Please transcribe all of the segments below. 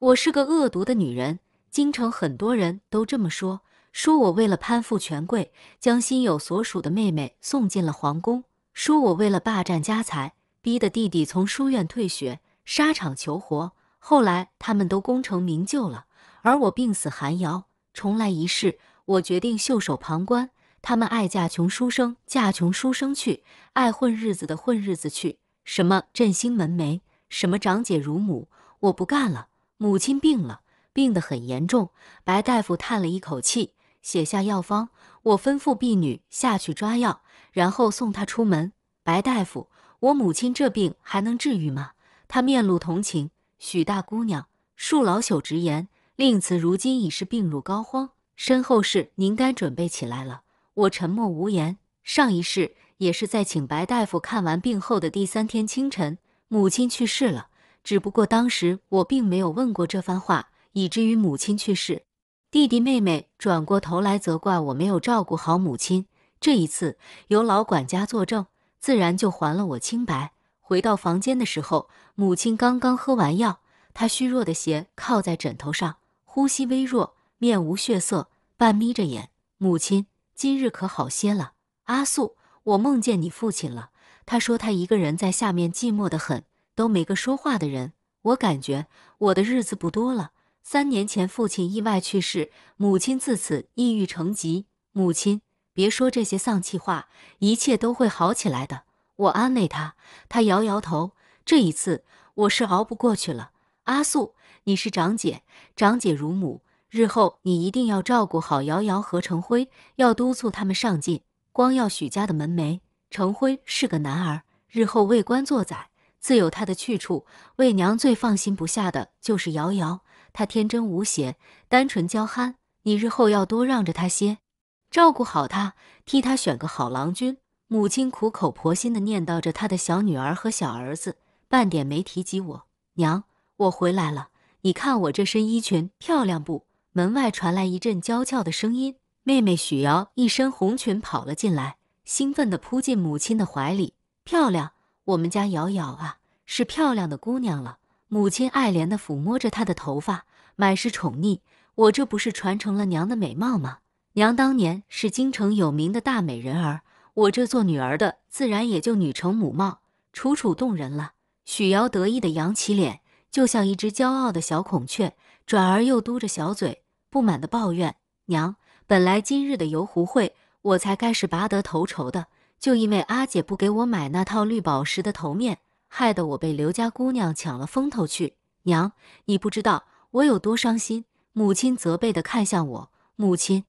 我是个恶毒的女人，京城很多人都这么说。说我为了攀附权贵，将心有所属的妹妹送进了皇宫；说我为了霸占家财，逼得弟弟从书院退学，沙场求活。后来他们都功成名就了，而我病死寒窑，重来一世。我决定袖手旁观。他们爱嫁穷书生，嫁穷书生去；爱混日子的混日子去。什么振兴门楣，什么长姐如母，我不干了。母亲病了，病得很严重。白大夫叹了一口气，写下药方。我吩咐婢女下去抓药，然后送她出门。白大夫，我母亲这病还能治愈吗？他面露同情。许大姑娘，恕老朽直言，令慈如今已是病入膏肓，身后事您该准备起来了。我沉默无言。上一世也是在请白大夫看完病后的第三天清晨，母亲去世了。只不过当时我并没有问过这番话，以至于母亲去世，弟弟妹妹转过头来责怪我没有照顾好母亲。这一次由老管家作证，自然就还了我清白。回到房间的时候，母亲刚刚喝完药，她虚弱的斜靠在枕头上，呼吸微弱，面无血色，半眯着眼。母亲今日可好些了？阿素，我梦见你父亲了。他说他一个人在下面寂寞的很。都没个说话的人，我感觉我的日子不多了。三年前父亲意外去世，母亲自此抑郁成疾。母亲，别说这些丧气话，一切都会好起来的。我安慰她，她摇摇头。这一次我是熬不过去了。阿素，你是长姐，长姐如母，日后你一定要照顾好瑶瑶和成辉，要督促他们上进，光耀许家的门楣。成辉是个男儿，日后为官做宰。自有他的去处。为娘最放心不下的就是瑶瑶，她天真无邪，单纯娇憨。你日后要多让着她些，照顾好她，替她选个好郎君。母亲苦口婆心的念叨着她的小女儿和小儿子，半点没提及我。娘，我回来了，你看我这身衣裙漂亮不？门外传来一阵娇俏的声音，妹妹许瑶一身红裙跑了进来，兴奋地扑进母亲的怀里。漂亮。我们家瑶瑶啊，是漂亮的姑娘了。母亲爱怜的抚摸着她的头发，满是宠溺。我这不是传承了娘的美貌吗？娘当年是京城有名的大美人儿，我这做女儿的自然也就女承母貌，楚楚动人了。许瑶得意的扬起脸，就像一只骄傲的小孔雀，转而又嘟着小嘴，不满的抱怨：“娘，本来今日的游湖会，我才该是拔得头筹的。”就因为阿姐不给我买那套绿宝石的头面，害得我被刘家姑娘抢了风头去。娘，你不知道我有多伤心。母亲责备地看向我。母亲，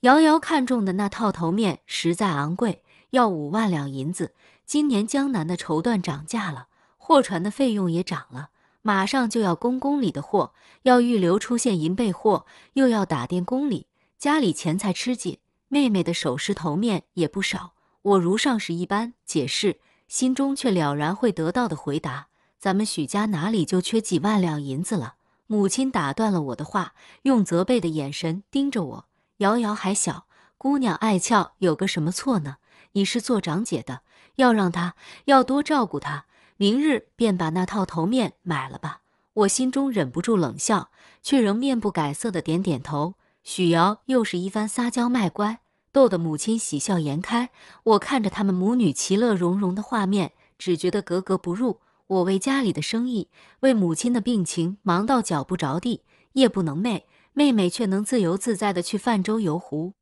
瑶瑶看中的那套头面实在昂贵，要五万两银子。今年江南的绸缎涨价了，货船的费用也涨了。马上就要公宫里的货，要预留出现银备货，又要打点宫里，家里钱财吃紧。妹妹的首饰头面也不少。我如上时一般解释，心中却了然会得到的回答。咱们许家哪里就缺几万两银子了？母亲打断了我的话，用责备的眼神盯着我。瑶瑶还小，姑娘爱俏，有个什么错呢？你是做长姐的，要让她要多照顾她。明日便把那套头面买了吧。我心中忍不住冷笑，却仍面不改色的点点头。许瑶又是一番撒娇卖乖。逗得母亲喜笑颜开，我看着他们母女其乐融融的画面，只觉得格格不入。我为家里的生意，为母亲的病情忙到脚不着地，夜不能寐。妹妹却能自由自在地去泛舟游湖。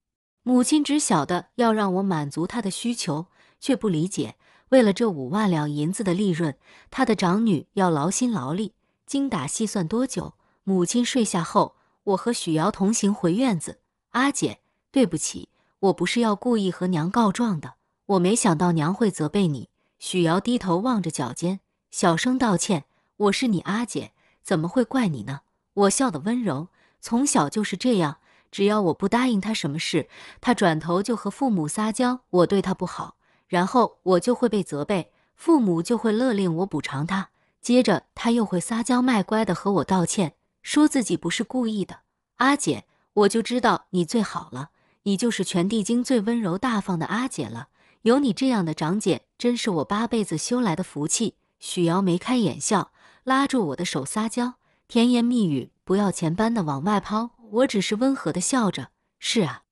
母亲只晓得要让我满足她的需求，却不理解为了这五万两银子的利润，她的长女要劳心劳力、精打细算多久。母亲睡下后，我和许瑶同行回院子。阿姐，对不起。我不是要故意和娘告状的，我没想到娘会责备你。许瑶低头望着脚尖，小声道歉：“我是你阿姐，怎么会怪你呢？”我笑得温柔，从小就是这样。只要我不答应他什么事，他转头就和父母撒娇，我对他不好，然后我就会被责备，父母就会勒令我补偿他。接着他又会撒娇卖乖地和我道歉，说自己不是故意的。阿姐，我就知道你最好了。你就是全帝京最温柔大方的阿姐了，有你这样的长姐，真是我八辈子修来的福气。许瑶眉开眼笑，拉住我的手撒娇，甜言蜜语不要钱般的往外抛。我只是温和的笑着。是啊，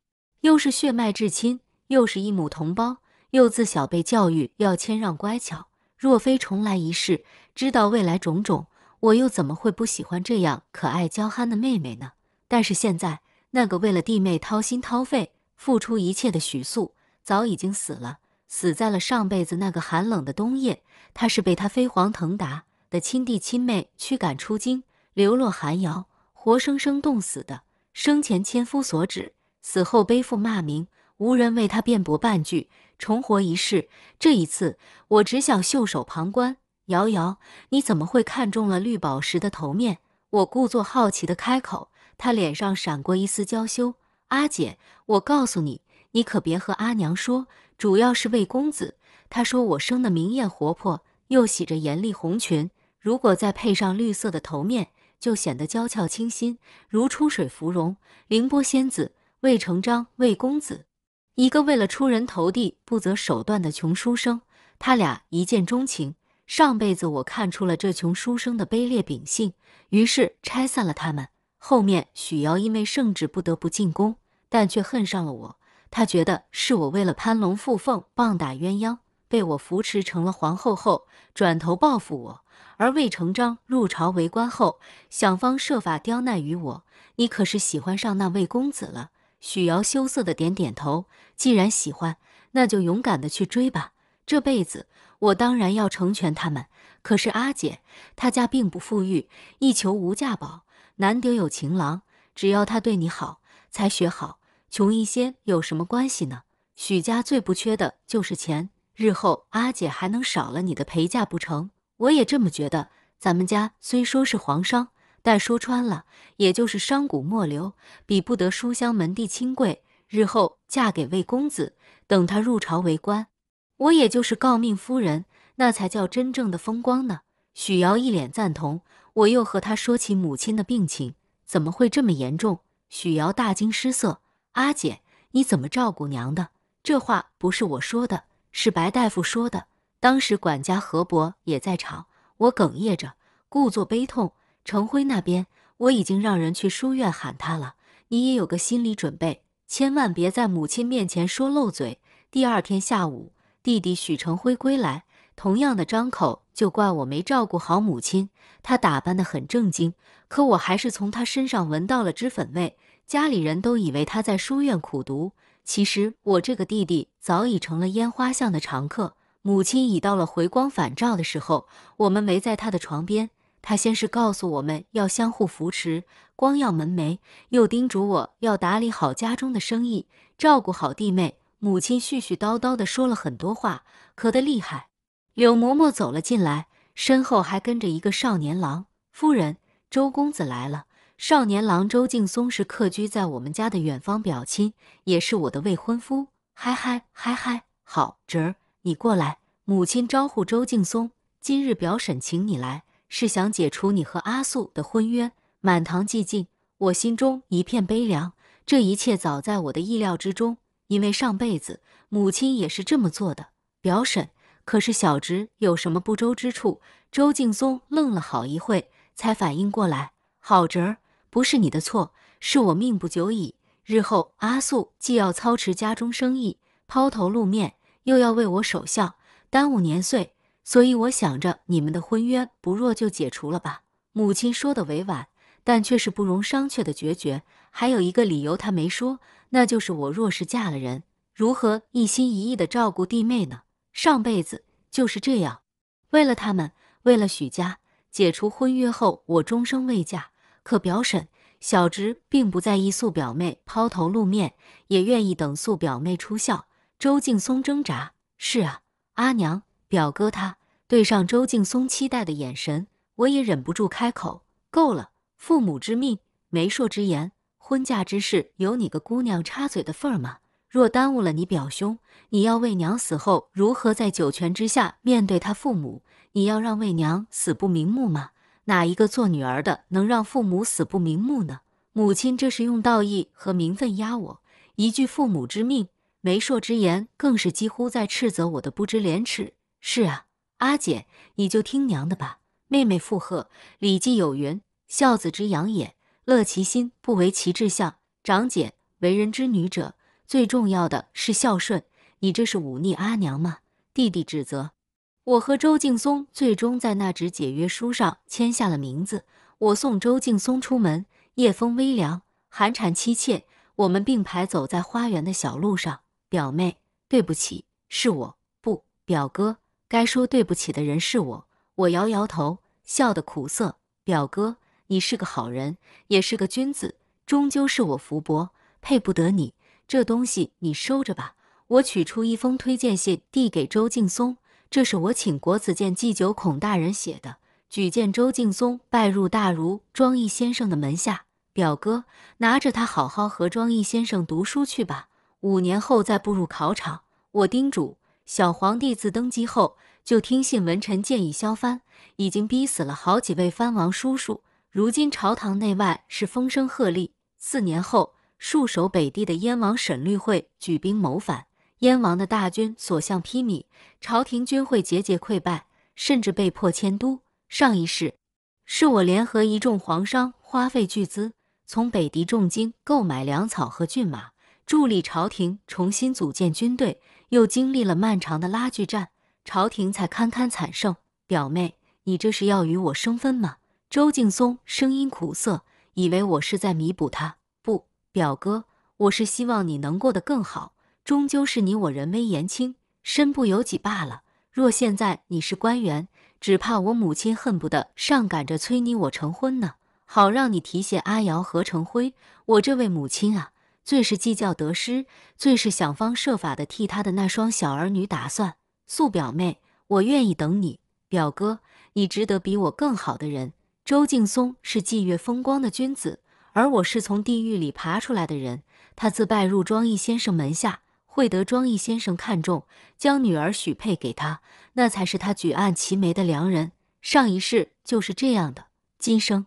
又是血脉至亲，又是一母同胞，又自小被教育要谦让乖巧。若非重来一世，知道未来种种，我又怎么会不喜欢这样可爱娇憨的妹妹呢？但是现在。那个为了弟妹掏心掏肺、付出一切的许素，早已经死了，死在了上辈子那个寒冷的冬夜。他是被他飞黄腾达的亲弟亲妹驱赶出京，流落寒窑，活生生冻死的。生前千夫所指，死后背负骂名，无人为他辩驳半句。重活一世，这一次我只想袖手旁观。瑶瑶，你怎么会看中了绿宝石的头面？我故作好奇地开口。他脸上闪过一丝娇羞，阿姐，我告诉你，你可别和阿娘说。主要是魏公子，他说我生的明艳活泼，又洗着艳丽红裙，如果再配上绿色的头面，就显得娇俏清新，如出水芙蓉、凌波仙子。魏成章，魏公子，一个为了出人头地不择手段的穷书生，他俩一见钟情。上辈子我看出了这穷书生的卑劣秉性，于是拆散了他们。后面许瑶因为圣旨不得不进宫，但却恨上了我。她觉得是我为了攀龙附凤、棒打鸳鸯，被我扶持成了皇后后，转头报复我。而魏成章入朝为官后，想方设法刁难于我。你可是喜欢上那位公子了？许瑶羞涩的点点头。既然喜欢，那就勇敢的去追吧。这辈子我当然要成全他们。可是阿姐，她家并不富裕，一求无价宝。难得有情郎，只要他对你好，才学好，穷一些有什么关系呢？许家最不缺的就是钱，日后阿姐还能少了你的陪嫁不成？我也这么觉得。咱们家虽说是皇商，但说穿了，也就是商贾末流，比不得书香门第清贵。日后嫁给魏公子，等他入朝为官，我也就是诰命夫人，那才叫真正的风光呢。许瑶一脸赞同。我又和他说起母亲的病情，怎么会这么严重？许瑶大惊失色：“阿姐，你怎么照顾娘的？这话不是我说的，是白大夫说的。当时管家何伯也在场。”我哽咽着，故作悲痛：“程辉那边，我已经让人去书院喊他了。你也有个心理准备，千万别在母亲面前说漏嘴。”第二天下午，弟弟许成辉归来，同样的张口。就怪我没照顾好母亲。她打扮得很正经，可我还是从她身上闻到了脂粉味。家里人都以为她在书院苦读，其实我这个弟弟早已成了烟花巷的常客。母亲已到了回光返照的时候，我们围在她的床边。她先是告诉我们要相互扶持，光耀门楣，又叮嘱我要打理好家中的生意，照顾好弟妹。母亲絮絮叨叨地说了很多话，咳得厉害。柳嬷嬷走了进来，身后还跟着一个少年郎。夫人，周公子来了。少年郎周敬松是客居在我们家的远方表亲，也是我的未婚夫。嗨嗨嗨嗨，好侄儿，你过来。母亲招呼周敬松，今日表婶请你来，是想解除你和阿素的婚约。满堂寂静，我心中一片悲凉。这一切早在我的意料之中，因为上辈子母亲也是这么做的。表婶。可是小侄有什么不周之处？周敬松愣了好一会，才反应过来：好侄儿，不是你的错，是我命不久矣。日后阿素既要操持家中生意，抛头露面，又要为我守孝，耽误年岁。所以我想着，你们的婚约不若就解除了吧。母亲说的委婉，但却是不容商榷的决绝。还有一个理由他没说，那就是我若是嫁了人，如何一心一意的照顾弟妹呢？上辈子就是这样，为了他们，为了许家，解除婚约后，我终生未嫁。可表婶、小侄并不在意素表妹抛头露面，也愿意等素表妹出孝。周劲松挣扎。是啊，阿娘，表哥，他对上周劲松期待的眼神，我也忍不住开口。够了，父母之命，媒妁之言，婚嫁之事，有你个姑娘插嘴的份儿吗？若耽误了你表兄，你要为娘死后如何在九泉之下面对他父母？你要让为娘死不瞑目吗？哪一个做女儿的能让父母死不瞑目呢？母亲这是用道义和名分压我，一句父母之命，媒妁之言更是几乎在斥责我的不知廉耻。是啊，阿姐，你就听娘的吧。妹妹附和，礼记有云：“孝子之养也，乐其心，不为其志向。”长姐，为人之女者。最重要的是孝顺，你这是忤逆阿娘吗？弟弟指责。我和周敬松最终在那纸解约书上签下了名字。我送周敬松出门，夜风微凉，寒蝉凄切。我们并排走在花园的小路上。表妹，对不起，是我不。表哥，该说对不起的人是我。我摇摇头，笑得苦涩。表哥，你是个好人，也是个君子，终究是我福薄，配不得你。这东西你收着吧。我取出一封推荐信，递给周敬松。这是我请国子监祭酒孔大人写的，举荐周敬松拜入大儒庄毅先生的门下。表哥，拿着它好好和庄毅先生读书去吧。五年后再步入考场。我叮嘱小皇帝自登基后就听信文臣建议削藩，已经逼死了好几位藩王叔叔。如今朝堂内外是风声鹤唳。四年后。戍守北地的燕王沈律会举兵谋反，燕王的大军所向披靡，朝廷军会节节溃败，甚至被迫迁都。上一世，是我联合一众皇商，花费巨资从北狄重金购买粮草和骏马，助力朝廷重新组建军队，又经历了漫长的拉锯战，朝廷才堪堪惨胜。表妹，你这是要与我生分吗？周敬松声音苦涩，以为我是在弥补他。表哥，我是希望你能过得更好。终究是你我人微言轻，身不由己罢了。若现在你是官员，只怕我母亲恨不得上赶着催你我成婚呢，好让你提携阿瑶和成辉。我这位母亲啊，最是计较得失，最是想方设法的替他的那双小儿女打算。素表妹，我愿意等你。表哥，你值得比我更好的人。周敬松是霁月风光的君子。而我是从地狱里爬出来的人，他自拜入庄毅先生门下，会得庄毅先生看中，将女儿许配给他，那才是他举案齐眉的良人。上一世就是这样的，今生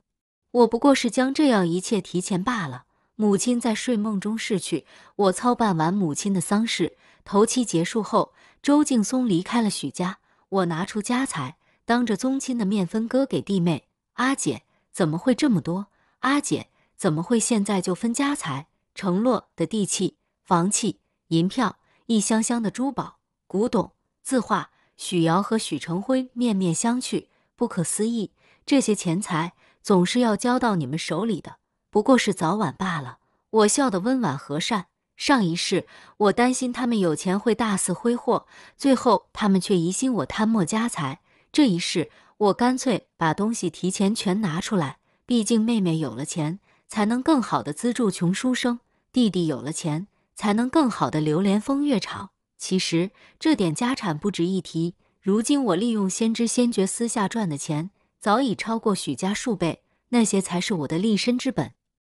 我不过是将这样一切提前罢了。母亲在睡梦中逝去，我操办完母亲的丧事，头七结束后，周敬松离开了许家。我拿出家财，当着宗亲的面分割给弟妹。阿姐怎么会这么多？阿姐。怎么会现在就分家财？承诺的地契、房契、银票，一箱箱的珠宝、古董、字画。许瑶和许成辉面面相觑，不可思议。这些钱财总是要交到你们手里的，不过是早晚罢了。我笑得温婉和善。上一世我担心他们有钱会大肆挥霍，最后他们却疑心我贪墨家财。这一世我干脆把东西提前全拿出来，毕竟妹妹有了钱。才能更好的资助穷书生弟弟有了钱，才能更好的流连风月场。其实这点家产不值一提，如今我利用先知先觉私下赚的钱早已超过许家数倍，那些才是我的立身之本。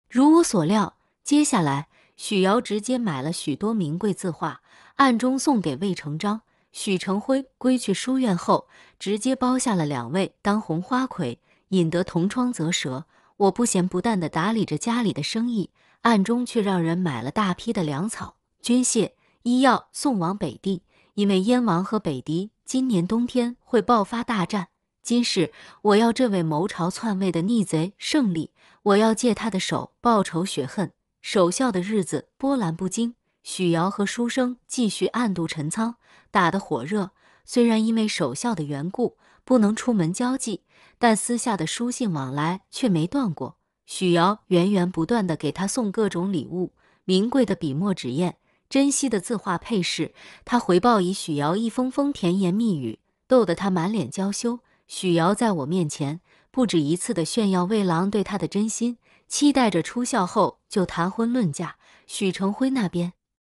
如我所料，接下来许瑶直接买了许多名贵字画，暗中送给魏成章。许成辉归去书院后，直接包下了两位当红花魁，引得同窗则舌。我不咸不淡地打理着家里的生意，暗中却让人买了大批的粮草、军械、医药，送往北地。因为燕王和北狄今年冬天会爆发大战，今世我要这位谋朝篡位的逆贼胜利，我要借他的手报仇雪恨。守孝的日子波澜不惊，许瑶和书生继续暗度陈仓，打得火热。虽然因为守孝的缘故，不能出门交际。但私下的书信往来却没断过，许瑶源源不断的给他送各种礼物，名贵的笔墨纸砚，珍惜的字画配饰，他回报以许瑶一封封甜言蜜语，逗得他满脸娇羞。许瑶在我面前不止一次的炫耀魏郎对他的真心，期待着出校后就谈婚论嫁。许成辉那边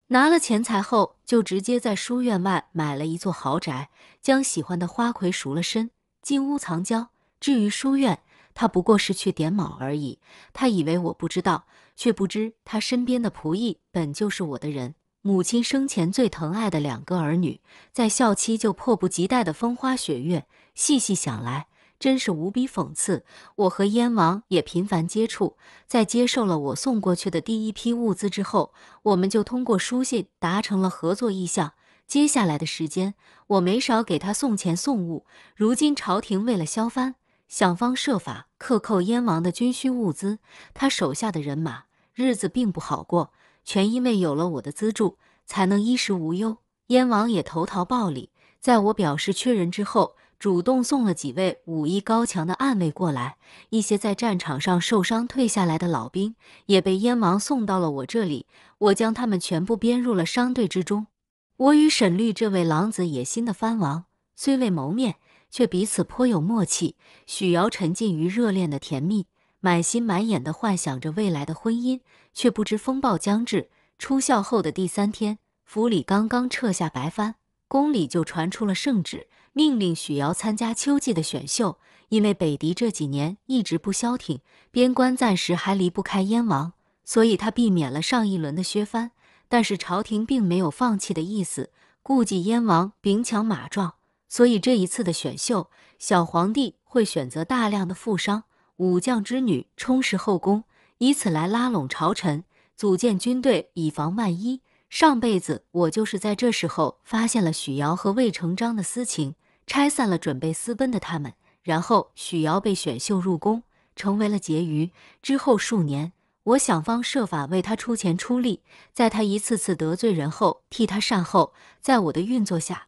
拿了钱财后，就直接在书院外买了一座豪宅，将喜欢的花魁赎了身，金屋藏娇。至于书院，他不过是去点卯而已。他以为我不知道，却不知他身边的仆役本就是我的人。母亲生前最疼爱的两个儿女，在校期就迫不及待的风花雪月。细细想来，真是无比讽刺。我和燕王也频繁接触，在接受了我送过去的第一批物资之后，我们就通过书信达成了合作意向。接下来的时间，我没少给他送钱送物。如今朝廷为了削藩，想方设法克扣燕王的军需物资，他手下的人马日子并不好过，全因为有了我的资助，才能衣食无忧。燕王也投桃报李，在我表示缺人之后，主动送了几位武艺高强的暗卫过来，一些在战场上受伤退下来的老兵也被燕王送到了我这里，我将他们全部编入了商队之中。我与沈律这位狼子野心的藩王虽未谋面。却彼此颇有默契。许瑶沉浸于热恋的甜蜜，满心满眼的幻想着未来的婚姻，却不知风暴将至。出校后的第三天，府里刚刚撤下白帆，宫里就传出了圣旨，命令许瑶参加秋季的选秀。因为北狄这几年一直不消停，边关暂时还离不开燕王，所以他避免了上一轮的削藩。但是朝廷并没有放弃的意思，顾忌燕王兵强马壮。所以这一次的选秀，小皇帝会选择大量的富商、武将之女充实后宫，以此来拉拢朝臣，组建军队，以防万一。上辈子我就是在这时候发现了许瑶和魏成章的私情，拆散了准备私奔的他们，然后许瑶被选秀入宫，成为了婕妤。之后数年，我想方设法为他出钱出力，在他一次次得罪人后，替他善后。在我的运作下。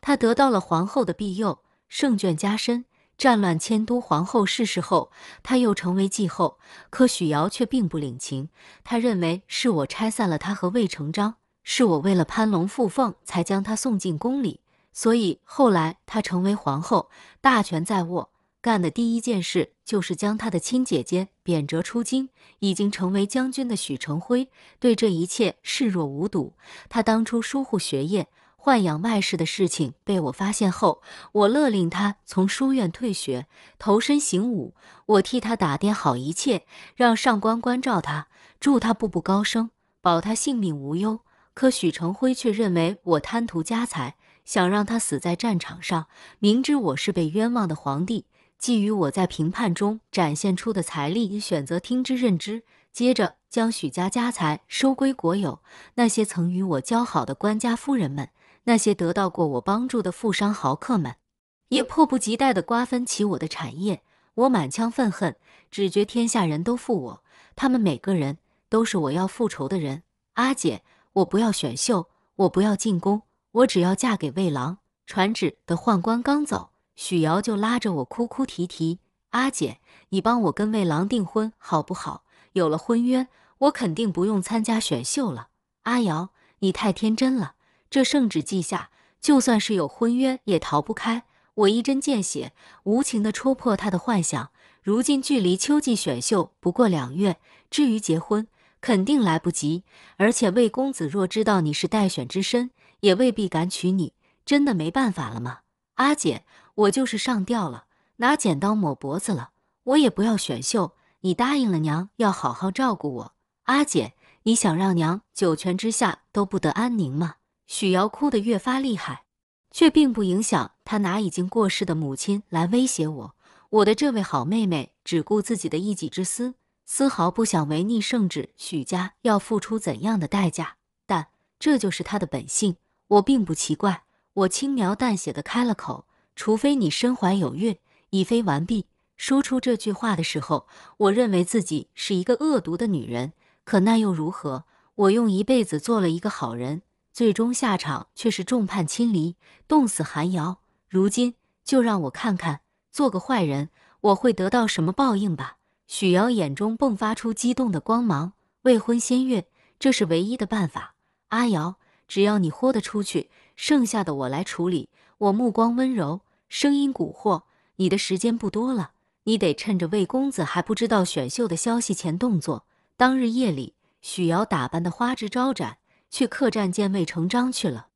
他得到了皇后的庇佑，圣眷加身。战乱迁都，皇后逝世后，他又成为继后。可许瑶却并不领情，他认为是我拆散了他和魏成章，是我为了攀龙附凤才将他送进宫里。所以后来他成为皇后，大权在握，干的第一件事就是将他的亲姐姐贬谪出京。已经成为将军的许成辉对这一切视若无睹。他当初疏忽学业。豢养外室的事情被我发现后，我勒令他从书院退学，投身行伍。我替他打点好一切，让上官关照他，助他步步高升，保他性命无忧。可许承辉却认为我贪图家财，想让他死在战场上。明知我是被冤枉的皇帝，觊觎我在平叛中展现出的财力，选择听之任之。接着将许家家财收归国有。那些曾与我交好的官家夫人们。那些得到过我帮助的富商豪客们，也迫不及待地瓜分起我的产业。我满腔愤恨，只觉天下人都负我，他们每个人都是我要复仇的人。阿姐，我不要选秀，我不要进宫，我只要嫁给魏郎。传旨的宦官刚走，许瑶就拉着我哭哭啼啼：“阿姐，你帮我跟魏郎订婚好不好？有了婚约，我肯定不用参加选秀了。”阿瑶，你太天真了。这圣旨记下，就算是有婚约也逃不开。我一针见血，无情地戳破他的幻想。如今距离秋季选秀不过两月，至于结婚，肯定来不及。而且魏公子若知道你是待选之身，也未必敢娶你。真的没办法了吗，阿姐？我就是上吊了，拿剪刀抹脖子了，我也不要选秀。你答应了娘要好好照顾我，阿姐，你想让娘九泉之下都不得安宁吗？许瑶哭得越发厉害，却并不影响她拿已经过世的母亲来威胁我。我的这位好妹妹只顾自己的一己之私，丝毫不想违逆圣旨，许家要付出怎样的代价？但这就是她的本性，我并不奇怪。我轻描淡写的开了口：“除非你身怀有孕，已非完毕。”说出这句话的时候，我认为自己是一个恶毒的女人。可那又如何？我用一辈子做了一个好人。最终下场却是众叛亲离，冻死韩瑶。如今就让我看看，做个坏人，我会得到什么报应吧！许瑶眼中迸发出激动的光芒。未婚先孕，这是唯一的办法。阿瑶，只要你豁得出去，剩下的我来处理。我目光温柔，声音蛊惑。你的时间不多了，你得趁着魏公子还不知道选秀的消息前动作。当日夜里，许瑶打扮得花枝招展。去客栈见魏成章去了，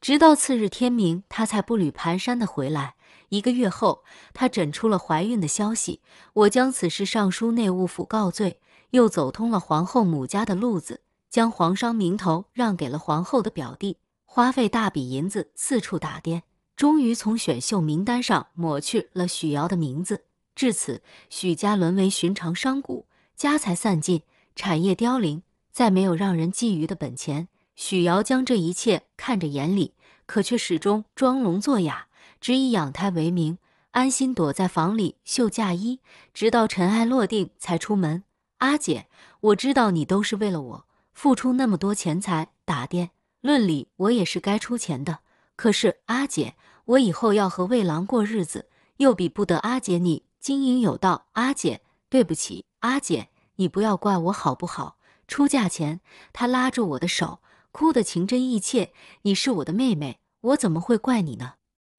直到次日天明，他才步履蹒跚地回来。一个月后，他诊出了怀孕的消息。我将此事上书内务府告罪，又走通了皇后母家的路子，将皇商名头让给了皇后的表弟，花费大笔银子四处打点，终于从选秀名单上抹去了许瑶的名字。至此，许家沦为寻常商贾，家财散尽，产业凋零，再没有让人觊觎的本钱。许瑶将这一切看着眼里，可却始终装聋作哑，只以养胎为名，安心躲在房里绣嫁衣，直到尘埃落定才出门。阿姐，我知道你都是为了我付出那么多钱财打点，论理我也是该出钱的。可是阿姐，我以后要和魏郎过日子，又比不得阿姐你经营有道。阿姐，对不起，阿姐，你不要怪我好不好？出嫁前，他拉住我的手。哭得情真意切，你是我的妹妹，我怎么会怪你呢？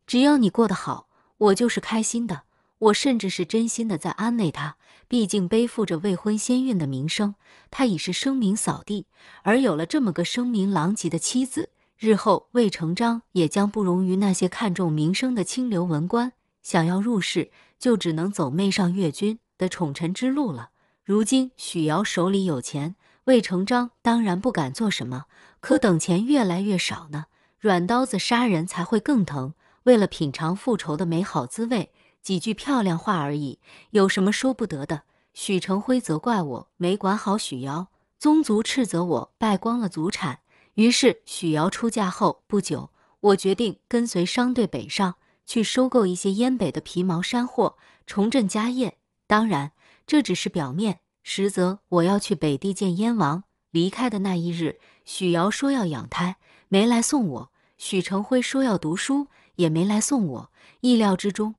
只要你过得好，我就是开心的。我甚至是真心的在安慰她，毕竟背负着未婚先孕的名声，她已是声名扫地。而有了这么个声名狼藉的妻子，日后魏成章也将不容于那些看重名声的清流文官。想要入仕，就只能走媚上越军的宠臣之路了。如今许瑶手里有钱，魏成章当然不敢做什么。可等钱越来越少呢，软刀子杀人才会更疼。为了品尝复仇的美好滋味，几句漂亮话而已，有什么说不得的？许成辉责怪我没管好许瑶，宗族斥责我败光了祖产。于是许瑶出嫁后不久，我决定跟随商队北上去收购一些燕北的皮毛山货，重振家业。当然，这只是表面，实则我要去北地见燕王。离开的那一日，许瑶说要养胎，没来送我；许成辉说要读书，也没来送我。意料之中，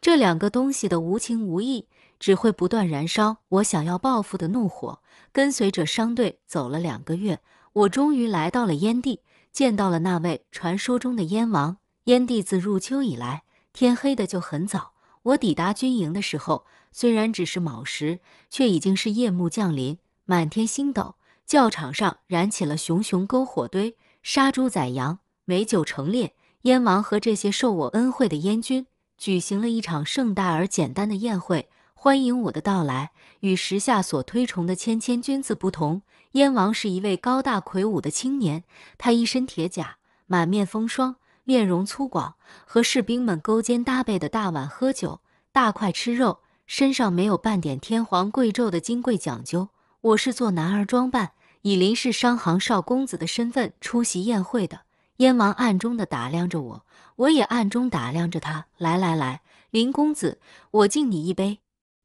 这两个东西的无情无义，只会不断燃烧我想要报复的怒火。跟随着商队走了两个月，我终于来到了燕地，见到了那位传说中的燕王。燕地自入秋以来，天黑的就很早。我抵达军营的时候，虽然只是卯时，却已经是夜幕降临，满天星斗。教场上燃起了熊熊篝火堆，杀猪宰羊，美酒成列。燕王和这些受我恩惠的燕军举行了一场盛大而简单的宴会，欢迎我的到来。与时下所推崇的谦谦君子不同，燕王是一位高大魁梧的青年，他一身铁甲，满面风霜，面容粗犷，和士兵们勾肩搭背的大碗喝酒，大块吃肉，身上没有半点天皇贵胄的金贵讲究。我是做男儿装扮。以林氏商行少公子的身份出席宴会的燕王暗中的打量着我，我也暗中打量着他。来来来，林公子，我敬你一杯。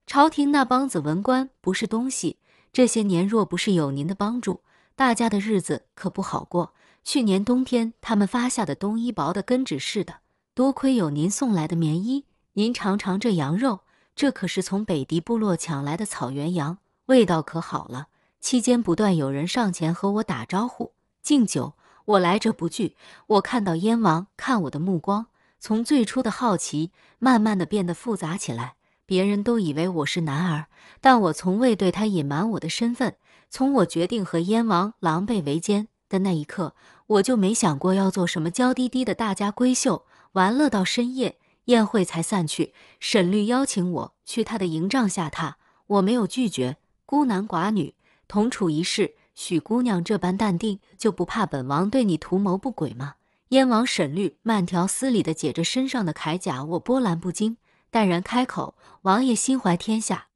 朝廷那帮子文官不是东西，这些年若不是有您的帮助，大家的日子可不好过。去年冬天他们发下的冬衣薄的跟纸似的，多亏有您送来的棉衣。您尝尝这羊肉，这可是从北狄部落抢来的草原羊，味道可好了。期间不断有人上前和我打招呼、敬酒，我来者不拒。我看到燕王看我的目光，从最初的好奇，慢慢的变得复杂起来。别人都以为我是男儿，但我从未对他隐瞒我的身份。从我决定和燕王狼狈为奸的那一刻，我就没想过要做什么娇滴滴的大家闺秀。玩乐到深夜，宴会才散去。沈律邀请我去他的营帐下榻，我没有拒绝。孤男寡女。同处一室，许姑娘这般淡定，就不怕本王对你图谋不轨吗？燕王沈律慢条斯理地解着身上的铠甲，我波澜不惊，淡然开口：“王爷心怀天下，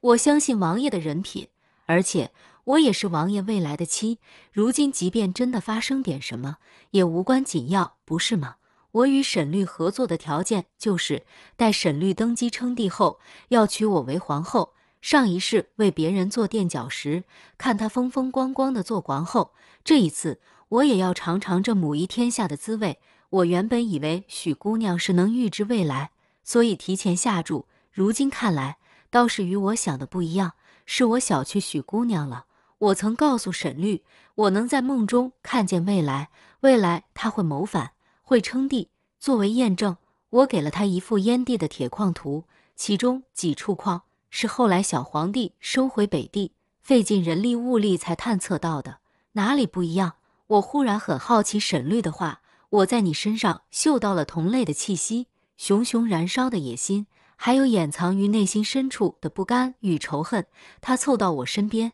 我相信王爷的人品，而且我也是王爷未来的妻。如今即便真的发生点什么，也无关紧要，不是吗？我与沈律合作的条件就是，待沈律登基称帝后，要娶我为皇后。”上一世为别人做垫脚石，看她风风光光的做皇后。这一次我也要尝尝这母仪天下的滋味。我原本以为许姑娘是能预知未来，所以提前下注。如今看来，倒是与我想的不一样，是我小觑许姑娘了。我曾告诉沈律，我能在梦中看见未来，未来她会谋反，会称帝。作为验证，我给了她一幅燕地的铁矿图，其中几处矿。是后来小皇帝收回北地，费尽人力物力才探测到的。哪里不一样？我忽然很好奇。沈律的话，我在你身上嗅到了同类的气息，熊熊燃烧的野心，还有掩藏于内心深处的不甘与仇恨。他凑到我身边，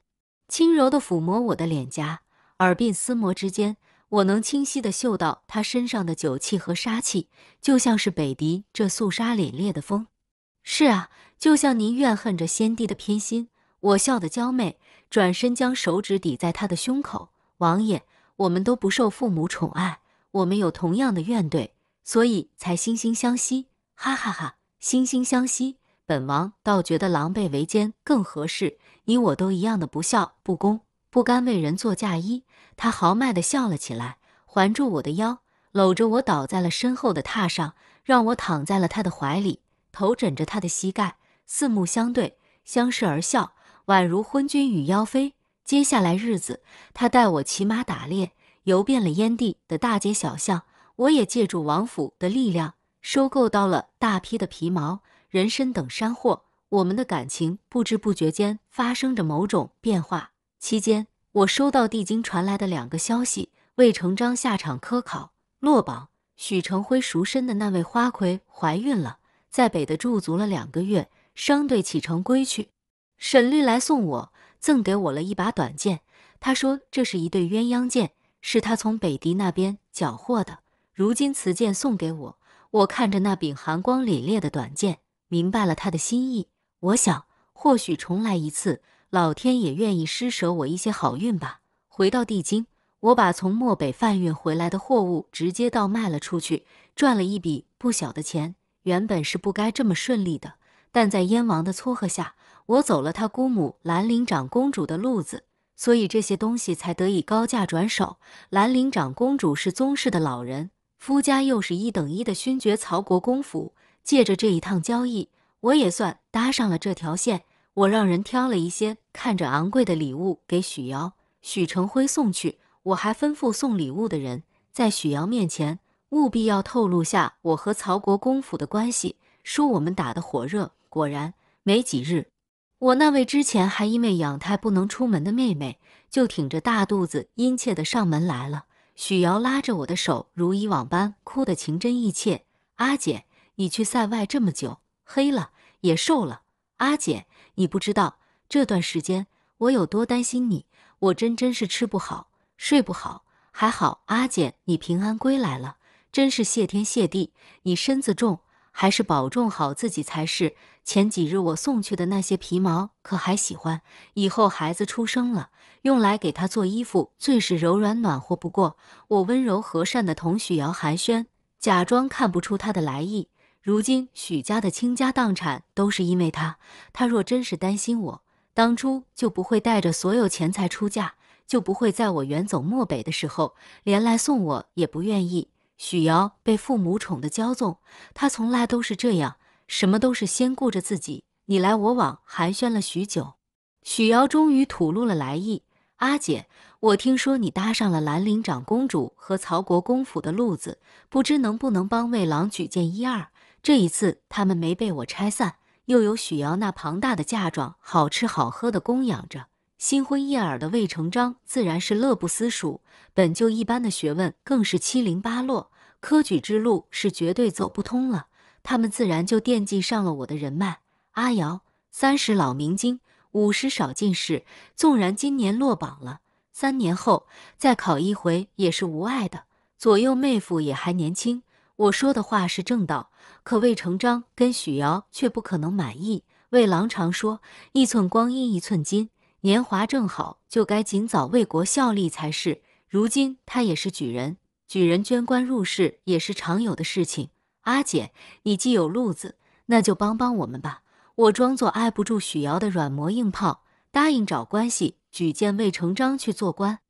轻柔地抚摸我的脸颊，耳鬓厮磨之间，我能清晰地嗅到他身上的酒气和杀气，就像是北狄这肃杀凛冽的风。是啊，就像您怨恨着先帝的偏心，我笑得娇媚，转身将手指抵在他的胸口。王爷，我们都不受父母宠爱，我们有同样的怨怼，所以才惺惺相惜。哈哈哈，惺惺相惜，本王倒觉得狼狈为奸更合适。你我都一样的不孝不公，不甘为人做嫁衣。他豪迈地笑了起来，环住我的腰，搂着我倒在了身后的榻上，让我躺在了他的怀里。头枕着他的膝盖，四目相对，相视而笑，宛如昏君与妖妃。接下来日子，他带我骑马打猎，游遍了燕地的大街小巷。我也借助王府的力量，收购到了大批的皮毛、人参等山货。我们的感情不知不觉间发生着某种变化。期间，我收到帝京传来的两个消息：魏成章下场科考落榜，许成辉赎身的那位花魁怀孕了。在北的驻足了两个月，商队启程归去。沈律来送我，赠给我了一把短剑。他说：“这是一对鸳鸯剑，是他从北狄那边缴获的。如今此剑送给我，我看着那柄寒光凛冽的短剑，明白了他的心意。我想，或许重来一次，老天也愿意施舍我一些好运吧。”回到地京，我把从漠北贩运回来的货物直接倒卖了出去，赚了一笔不小的钱。原本是不该这么顺利的，但在燕王的撮合下，我走了他姑母兰陵长公主的路子，所以这些东西才得以高价转手。兰陵长公主是宗室的老人，夫家又是一等一的勋爵曹国公府，借着这一趟交易，我也算搭上了这条线。我让人挑了一些看着昂贵的礼物给许瑶、许成辉送去，我还吩咐送礼物的人在许瑶面前。务必要透露下我和曹国公府的关系，说我们打得火热。果然没几日，我那位之前还因为养胎不能出门的妹妹，就挺着大肚子，殷切的上门来了。许瑶拉着我的手，如以往般哭得情真意切。阿姐，你去塞外这么久，黑了，也瘦了。阿姐，你不知道这段时间我有多担心你，我真真是吃不好，睡不好。还好，阿姐你平安归来了。真是谢天谢地，你身子重，还是保重好自己才是。前几日我送去的那些皮毛，可还喜欢？以后孩子出生了，用来给他做衣服，最是柔软暖和。不过，我温柔和善的同许瑶寒暄，假装看不出他的来意。如今许家的倾家荡产，都是因为他。他若真是担心我，当初就不会带着所有钱财出嫁，就不会在我远走漠北的时候，连来送我也不愿意。许瑶被父母宠得骄纵，她从来都是这样，什么都是先顾着自己。你来我往寒暄了许久，许瑶终于吐露了来意：“阿姐，我听说你搭上了兰陵长公主和曹国公府的路子，不知能不能帮魏郎举荐一二？这一次他们没被我拆散，又有许瑶那庞大的嫁妆，好吃好喝的供养着。”新婚燕尔的魏成章自然是乐不思蜀，本就一般的学问更是七零八落，科举之路是绝对走不通了。他们自然就惦记上了我的人脉。阿瑶，三十老明经，五十少进士，纵然今年落榜了，三年后再考一回也是无碍的。左右妹夫也还年轻，我说的话是正道，可魏成章跟许瑶却不可能满意。魏郎常说：“一寸光阴一寸金。”年华正好，就该尽早为国效力才是。如今他也是举人，举人捐官入仕也是常有的事情。阿姐，你既有路子，那就帮帮我们吧。我装作挨不住许瑶的软磨硬泡，答应找关系举荐魏成章去做官。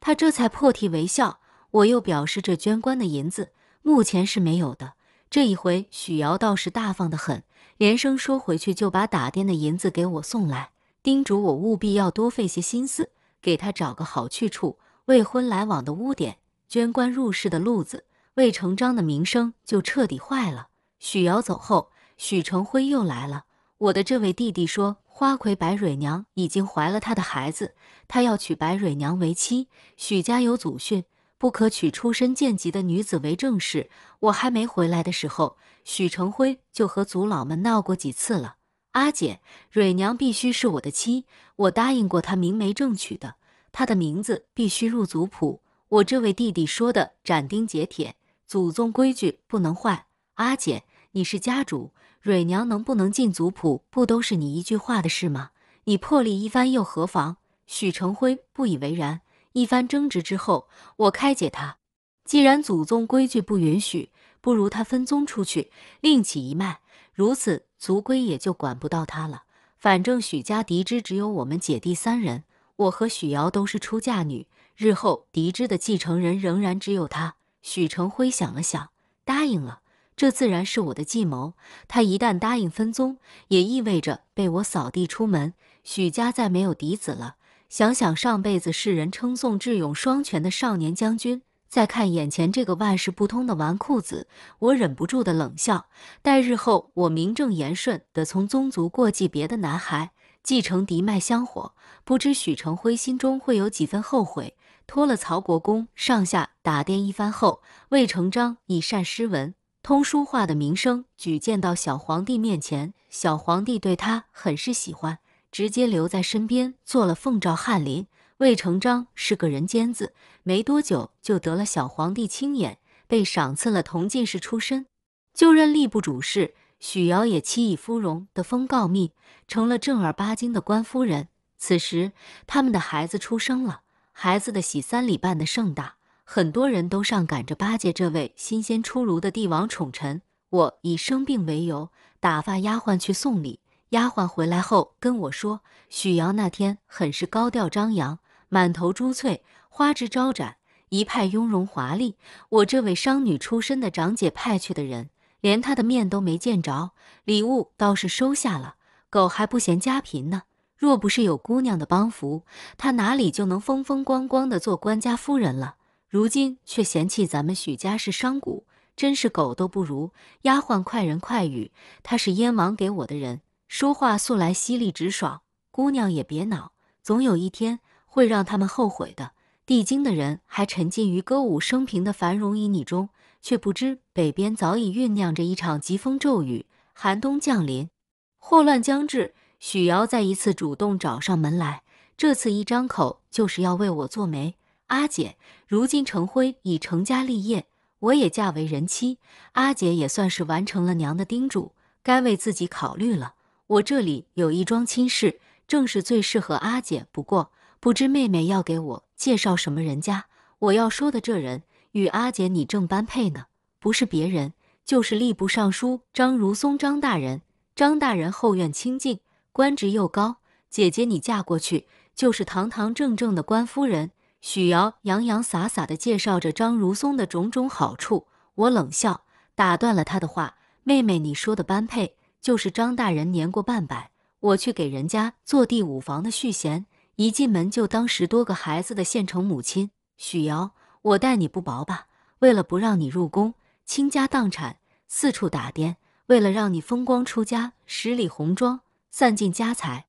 他这才破涕为笑。我又表示这捐官的银子目前是没有的。这一回许瑶倒是大方的很，连声说回去就把打点的银子给我送来。叮嘱我务必要多费些心思，给他找个好去处。未婚来往的污点，捐官入仕的路子，魏成章的名声就彻底坏了。许瑶走后，许成辉又来了。我的这位弟弟说，花魁白蕊娘已经怀了他的孩子，他要娶白蕊娘为妻。许家有祖训，不可娶出身贱籍的女子为正室。我还没回来的时候，许成辉就和族老们闹过几次了。阿姐，蕊娘必须是我的妻，我答应过她明媒正娶的，她的名字必须入族谱。我这位弟弟说的斩钉截铁，祖宗规矩不能坏。阿姐，你是家主，蕊娘能不能进族谱，不都是你一句话的事吗？你破例一番又何妨？许成辉不以为然。一番争执之后，我开解他，既然祖宗规矩不允许，不如他分宗出去，另起一脉，如此。族规也就管不到他了。反正许家嫡支只有我们姐弟三人，我和许瑶都是出嫁女，日后嫡支的继承人仍然只有他。许成辉想了想，答应了。这自然是我的计谋。他一旦答应分宗，也意味着被我扫地出门，许家再没有嫡子了。想想上辈子世人称颂智勇双全的少年将军。再看眼前这个万事不通的纨绔子，我忍不住的冷笑。待日后我名正言顺的从宗族过继别的男孩，继承嫡脉香火，不知许承辉心中会有几分后悔。托了曹国公上下打点一番后，魏成章以善诗文、通书画的名声，举荐到小皇帝面前，小皇帝对他很是喜欢，直接留在身边做了奉诏翰林。魏成章是个人尖子，没多久就得了小皇帝青眼，被赏赐了同进士出身，就任吏部主事。许瑶也妻以夫荣的封诰命，成了正儿八经的官夫人。此时，他们的孩子出生了，孩子的喜三礼办得盛大，很多人都上赶着巴结这位新鲜出炉的帝王宠臣。我以生病为由打发丫鬟去送礼，丫鬟回来后跟我说，许瑶那天很是高调张扬。满头珠翠，花枝招展，一派雍容华丽。我这位商女出身的长姐派去的人，连她的面都没见着，礼物倒是收下了。狗还不嫌家贫呢。若不是有姑娘的帮扶，她哪里就能风风光光的做官家夫人了？如今却嫌弃咱们许家是商贾，真是狗都不如。丫鬟快人快语，他是燕王给我的人，说话素来犀利直爽。姑娘也别恼，总有一天。会让他们后悔的。地精的人还沉浸于歌舞升平的繁荣旖旎中，却不知北边早已酝酿着一场疾风骤雨。寒冬降临，祸乱将至。许瑶再一次主动找上门来，这次一张口就是要为我做媒。阿姐，如今成辉已成家立业，我也嫁为人妻，阿姐也算是完成了娘的叮嘱，该为自己考虑了。我这里有一桩亲事，正是最适合阿姐。不过。不知妹妹要给我介绍什么人家？我要说的这人与阿姐你正般配呢，不是别人，就是吏部尚书张如松，张大人。张大人后院清静，官职又高，姐姐你嫁过去就是堂堂正正的官夫人。许瑶洋洋洒洒地介绍着张如松的种种好处，我冷笑打断了他的话：“妹妹，你说的般配，就是张大人年过半百，我去给人家做第五房的续弦。”一进门就当十多个孩子的县城母亲，许瑶，我待你不薄吧？为了不让你入宫，倾家荡产，四处打颠；为了让你风光出家，十里红妆，散尽家财，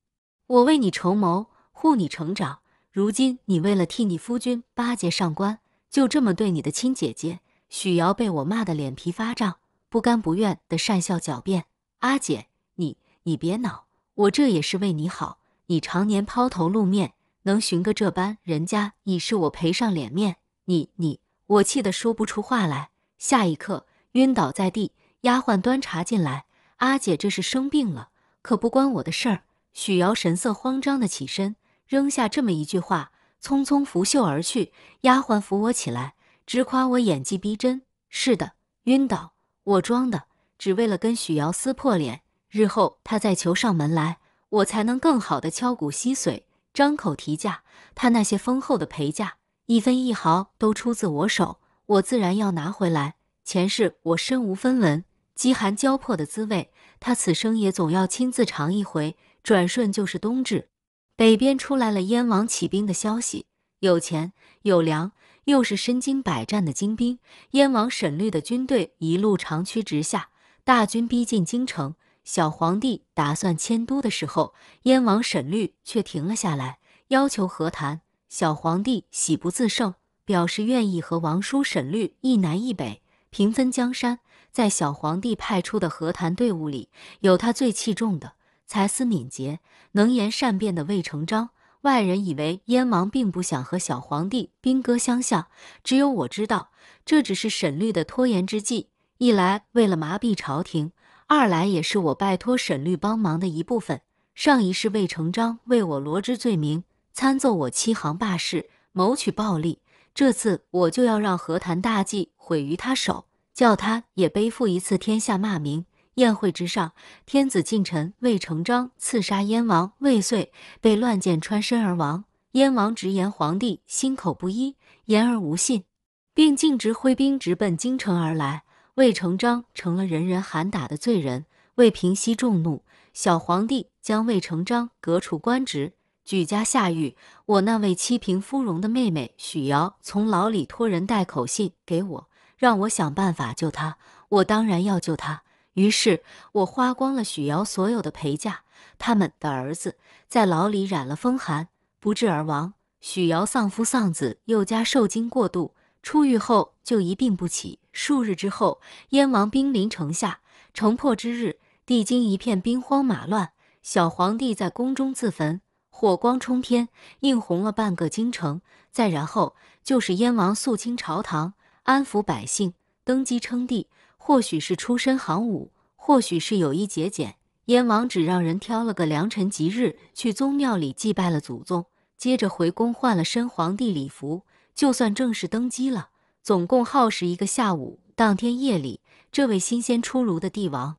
我为你筹谋，护你成长。如今你为了替你夫君巴结上官，就这么对你的亲姐姐？许瑶被我骂得脸皮发胀，不甘不愿的讪笑狡辩：“阿姐，你你别恼，我这也是为你好。”你常年抛头露面，能寻个这般人家，你是我赔上脸面。你你，我气得说不出话来，下一刻晕倒在地。丫鬟端茶进来，阿姐这是生病了，可不关我的事儿。许瑶神色慌张的起身，扔下这么一句话，匆匆拂袖而去。丫鬟扶我起来，直夸我演技逼真。是的，晕倒，我装的，只为了跟许瑶撕破脸，日后她再求上门来。我才能更好的敲骨吸髓，张口提价。他那些丰厚的陪嫁，一分一毫都出自我手，我自然要拿回来。前世我身无分文，饥寒交迫的滋味，他此生也总要亲自尝一回。转瞬就是冬至，北边出来了燕王起兵的消息，有钱有粮，又是身经百战的精兵，燕王沈律的军队一路长驱直下，大军逼近京城。小皇帝打算迁都的时候，燕王沈律却停了下来，要求和谈。小皇帝喜不自胜，表示愿意和王叔沈律一南一北平分江山。在小皇帝派出的和谈队伍里，有他最器重的、才思敏捷、能言善辩的魏成章。外人以为燕王并不想和小皇帝兵戈相向，只有我知道，这只是沈律的拖延之计。一来为了麻痹朝廷。二来也是我拜托沈律帮忙的一部分。上一世魏成章为我罗织罪名，参奏我欺行霸市、谋取暴利，这次我就要让和谈大计毁于他手，叫他也背负一次天下骂名。宴会之上，天子近臣魏成章刺杀燕王未遂，被乱箭穿身而亡。燕王直言皇帝心口不一，言而无信，并径直挥兵直奔京城而来。魏成章成了人人喊打的罪人。为平息众怒，小皇帝将魏成章革除官职，举家下狱。我那位七平芙蓉的妹妹许瑶从牢里托人带口信给我，让我想办法救她。我当然要救她。于是我花光了许瑶所有的陪嫁。他们的儿子在牢里染了风寒，不治而亡。许瑶丧夫丧子，又加受惊过度，出狱后就一病不起。数日之后，燕王兵临城下，城破之日，帝京一片兵荒马乱。小皇帝在宫中自焚，火光冲天，映红了半个京城。再然后就是燕王肃清朝堂，安抚百姓，登基称帝。或许是出身行伍，或许是有意节俭，燕王只让人挑了个良辰吉日去宗庙里祭拜了祖宗，接着回宫换了身皇帝礼服，就算正式登基了。总共耗时一个下午。当天夜里，这位新鲜出炉的帝王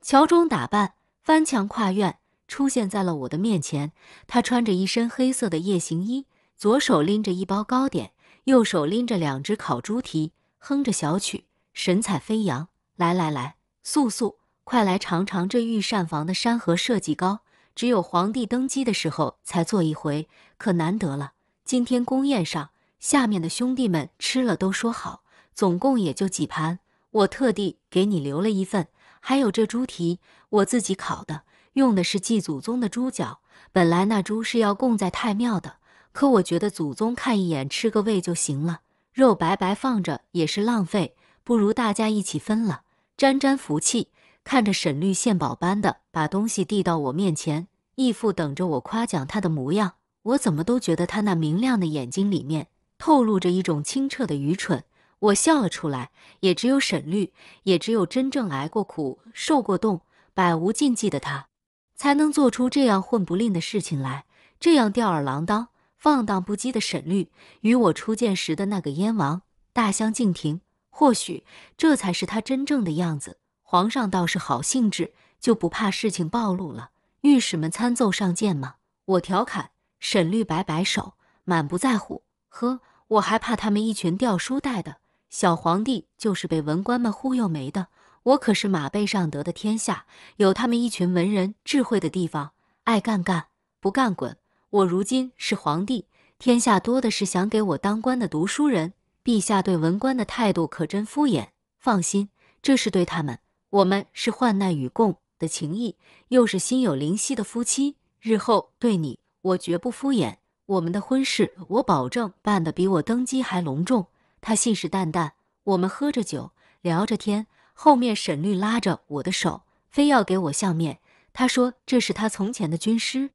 乔装打扮，翻墙跨院，出现在了我的面前。他穿着一身黑色的夜行衣，左手拎着一包糕点，右手拎着两只烤猪蹄，哼着小曲，神采飞扬。来来来，素素，快来尝尝这御膳房的山河设计糕，只有皇帝登基的时候才做一回，可难得了。今天宫宴上。下面的兄弟们吃了都说好，总共也就几盘，我特地给你留了一份。还有这猪蹄，我自己烤的，用的是祭祖宗的猪脚。本来那猪是要供在太庙的，可我觉得祖宗看一眼、吃个味就行了，肉白白放着也是浪费，不如大家一起分了，沾沾福气。看着沈律献宝般的把东西递到我面前，义父等着我夸奖他的模样，我怎么都觉得他那明亮的眼睛里面。透露着一种清澈的愚蠢，我笑了出来。也只有沈律，也只有真正挨过苦、受过冻、百无禁忌的他，才能做出这样混不吝的事情来。这样吊儿郎当、放荡不羁的沈律，与我初见时的那个燕王大相径庭。或许这才是他真正的样子。皇上倒是好兴致，就不怕事情暴露了？御史们参奏上见吗？我调侃。沈律摆摆手，满不在乎，呵。我还怕他们一群掉书袋的小皇帝，就是被文官们忽悠没的。我可是马背上得的天下，有他们一群文人智慧的地方，爱干干，不干滚。我如今是皇帝，天下多的是想给我当官的读书人。陛下对文官的态度可真敷衍。放心，这是对他们，我们是患难与共的情谊，又是心有灵犀的夫妻。日后对你，我绝不敷衍。我们的婚事，我保证办得比我登基还隆重。他信誓旦旦。我们喝着酒，聊着天。后面沈律拉着我的手，非要给我相面。他说这是他从前的军师，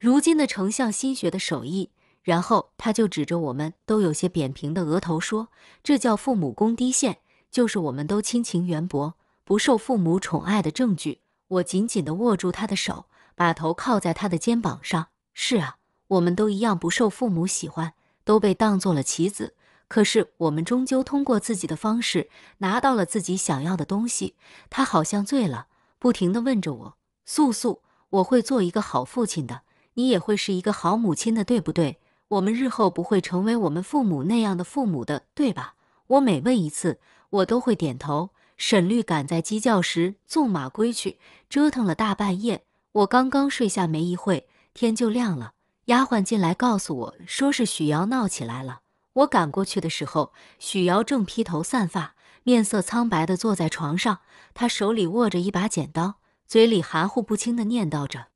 如今的丞相新学的手艺。然后他就指着我们都有些扁平的额头说：“这叫父母宫低线，就是我们都亲情缘薄，不受父母宠爱的证据。”我紧紧地握住他的手，把头靠在他的肩膀上。是啊。我们都一样，不受父母喜欢，都被当做了棋子。可是我们终究通过自己的方式拿到了自己想要的东西。他好像醉了，不停地问着我：“素素，我会做一个好父亲的，你也会是一个好母亲的，对不对？我们日后不会成为我们父母那样的父母的，对吧？”我每问一次，我都会点头。沈律赶在鸡叫时纵马归去，折腾了大半夜。我刚刚睡下没一会，天就亮了。丫鬟进来告诉我，说是许瑶闹起来了。我赶过去的时候，许瑶正披头散发、面色苍白地坐在床上，她手里握着一把剪刀，嘴里含糊不清地念叨着。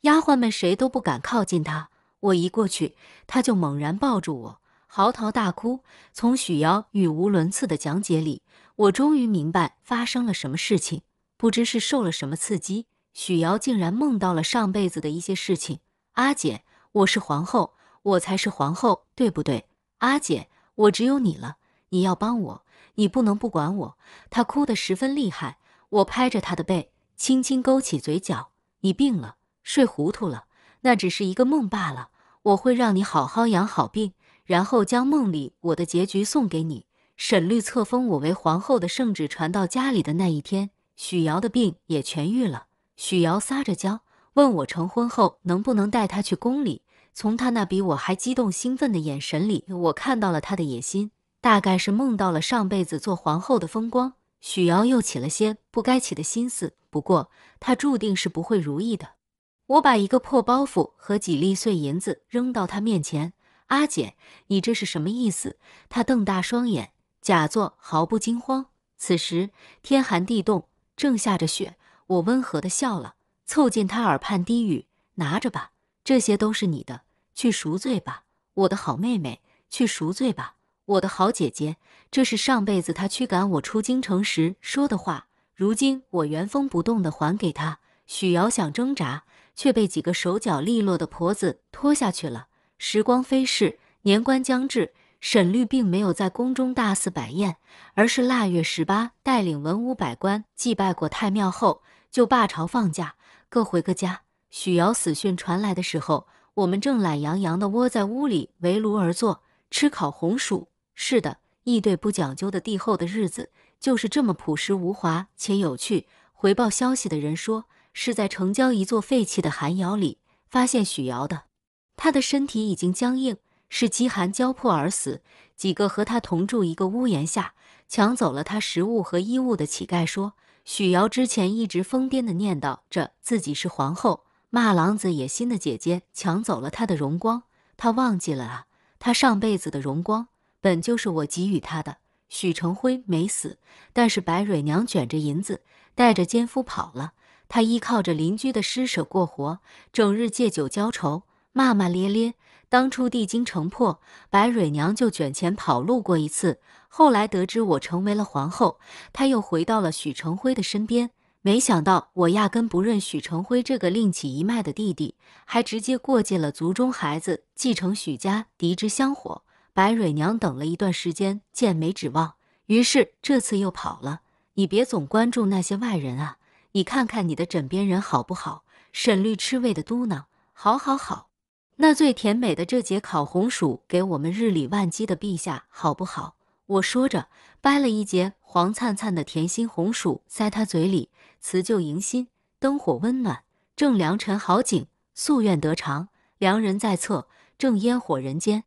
丫鬟们谁都不敢靠近她。我一过去，她就猛然抱住我，嚎啕大哭。从许瑶语无伦次的讲解里，我终于明白发生了什么事情。不知是受了什么刺激，许瑶竟然梦到了上辈子的一些事情。阿姐。我是皇后，我才是皇后，对不对，阿姐？我只有你了，你要帮我，你不能不管我。她哭得十分厉害，我拍着她的背，轻轻勾起嘴角。你病了，睡糊涂了，那只是一个梦罢了。我会让你好好养好病，然后将梦里我的结局送给你。沈律册封我为皇后的圣旨传到家里的那一天，许瑶的病也痊愈了。许瑶撒着娇问我，成婚后能不能带她去宫里。从他那比我还激动兴奋的眼神里，我看到了他的野心，大概是梦到了上辈子做皇后的风光。许瑶又起了些不该起的心思，不过他注定是不会如意的。我把一个破包袱和几粒碎银子扔到他面前：“阿姐，你这是什么意思？”他瞪大双眼，假作毫不惊慌。此时天寒地冻，正下着雪，我温和的笑了，凑近他耳畔低语：“拿着吧，这些都是你的。”去赎罪吧，我的好妹妹；去赎罪吧，我的好姐姐。这是上辈子他驱赶我出京城时说的话，如今我原封不动的还给他。许瑶想挣扎，却被几个手脚利落的婆子拖下去了。时光飞逝，年关将至，沈律并没有在宫中大肆摆宴，而是腊月十八带领文武百官祭拜过太庙后，就罢朝放假，各回各家。许瑶死讯传来的时候。我们正懒洋洋的窝在屋里围炉而坐吃烤红薯。是的，一对不讲究的帝后的日子就是这么朴实无华且有趣。回报消息的人说，是在城郊一座废弃的寒窑里发现许瑶的。她的身体已经僵硬，是饥寒交迫而死。几个和她同住一个屋檐下、抢走了他食物和衣物的乞丐说，许瑶之前一直疯癫的念叨着自己是皇后。骂狼子野心的姐姐抢走了她的荣光，她忘记了啊！她上辈子的荣光本就是我给予她的。许成辉没死，但是白蕊娘卷着银子带着奸夫跑了，她依靠着邻居的施舍过活，整日借酒浇愁，骂骂咧咧。当初地精城破，白蕊娘就卷钱跑路过一次，后来得知我成为了皇后，她又回到了许成辉的身边。没想到我压根不认许承辉这个另起一脉的弟弟，还直接过继了族中孩子继承许家嫡之香火。白蕊娘等了一段时间，见没指望，于是这次又跑了。你别总关注那些外人啊，你看看你的枕边人好不好？沈律吃味的嘟囔：“好好好，那最甜美的这节烤红薯给我们日理万机的陛下好不好？”我说着，掰了一截黄灿灿的甜心红薯塞他嘴里，辞旧迎新，灯火温暖，正良辰好景，夙愿得偿，良人在侧，正烟火人间。